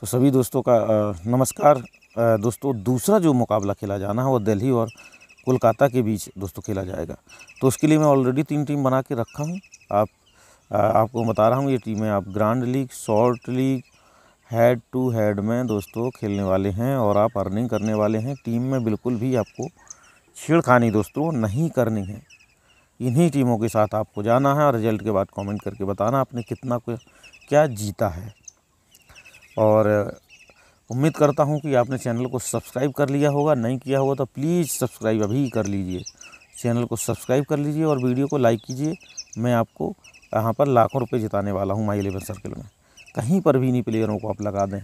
तो सभी दोस्तों का नमस्कार दोस्तों दूसरा जो मुकाबला खेला जाना है वो दिल्ली और कोलकाता के बीच दोस्तों खेला जाएगा तो उसके लिए मैं ऑलरेडी तीन टीम बना के रखा हूँ आप आपको बता रहा हूँ ये टीमें आप grand league short league head to head में दोस्तों खेलने वाले हैं और आप अर्निंग करने वाले हैं टीम में बिल्कुल भी आपको छेड़खानी दोस्तों नहीं करनी है इन्हीं टीमों के साथ आपको जाना है और रिजल्ट के बाद कमेंट करके बताना आपने कितना को क्या जीता है और उम्मीद करता हूँ कि आपने चैनल को सब्सक्राइब कर लिया होगा नहीं किया होगा तो प्लीज़ सब्सक्राइब अभी कर लीजिए चैनल को सब्सक्राइब कर लीजिए और वीडियो को लाइक कीजिए मैं आपको यहाँ पर लाखों रुपये जिताने वाला हूँ माई इलेवन सर्किल में कहीं पर भी इन्हीं प्लेयरों को आप लगा दें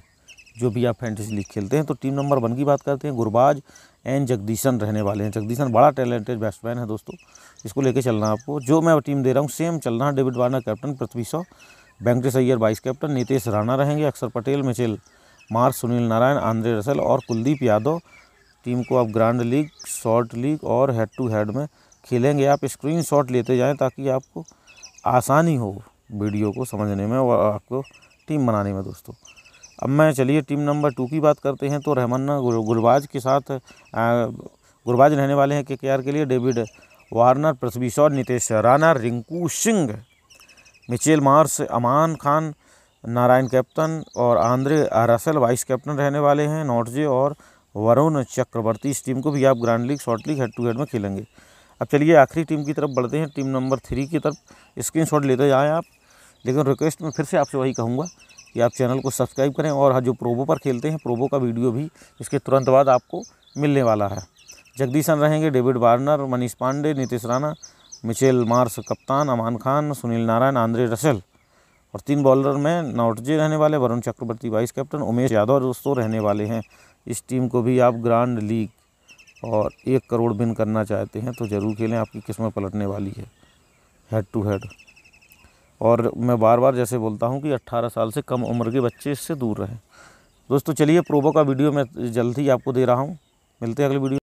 जो भी आप फैंटेसी लीग खेलते हैं तो टीम नंबर वन की बात करते हैं गुरबाज एन जगदीशन रहने वाले हैं जगदीशन बड़ा टैलेंटेड बैट्समैन है दोस्तों इसको लेके चलना आपको जो मैं टीम दे रहा हूँ सेम चलना है David Warner captain Prithvi Shaw Venkatesh Iyer vice captain Nitesh Rana रहेंगे Akshar Patel Mitchell Marsh Sunil Narine Andre Russell और कुलदीप यादव टीम को आप ग्रांड लीग शॉर्ट लीग और हेड टू हेड में खेलेंगे आप स्क्रीन शॉट लेते जाएं ताकि आपको आसानी हो वीडियो को समझने में और आपको टीम बनाने में दोस्तों अब मैं चलिए टीम नंबर टू की बात करते हैं तो रहमन्ना गुरबाज के साथ गुरबाज रहने वाले हैं के के लिए David Warner Prithvi Shaw Nitesh Rana Rinku Singh Mitchell Marsh Aman Khan Narine captain और आंद्रे रसल वाइस कैप्टन रहने वाले हैं नॉर्जे और वरुण चक्रवर्ती इस टीम को भी आप grand league short league head to head में खेलेंगे अब चलिए आखिरी टीम की तरफ बढ़ते हैं टीम नंबर थ्री की तरफ स्क्रीन शॉट लेते जाएँ आप लेकिन रिक्वेस्ट में फिर से आपसे वही कहूँगा कि आप चैनल को सब्सक्राइब करें और हाँ, जो प्रोबो पर खेलते हैं प्रोबो का वीडियो भी इसके तुरंत बाद आपको मिलने वाला है जगदीशन रहेंगे David Warner Manish Pandey Nitish Rana Mitchell Marsh कप्तान Aman Khan Sunil Narine Andre Russell और तीन बॉलर में नौटजे रहने वाले वरुण चक्रवर्ती वाइस कैप्टन उमेश यादव दोस्तों रहने वाले हैं इस टीम को भी आप ग्रांड लीग और एक करोड़ बिन करना चाहते हैं तो ज़रूर खेलें आपकी किस्मत पलटने वाली है हेड टू हेड और मैं बार बार जैसे बोलता हूँ कि 18 साल से कम उम्र के बच्चे इससे दूर रहें दोस्तों चलिए प्रोबो का वीडियो मैं जल्द ही आपको दे रहा हूँ मिलते हैं अगले वीडियो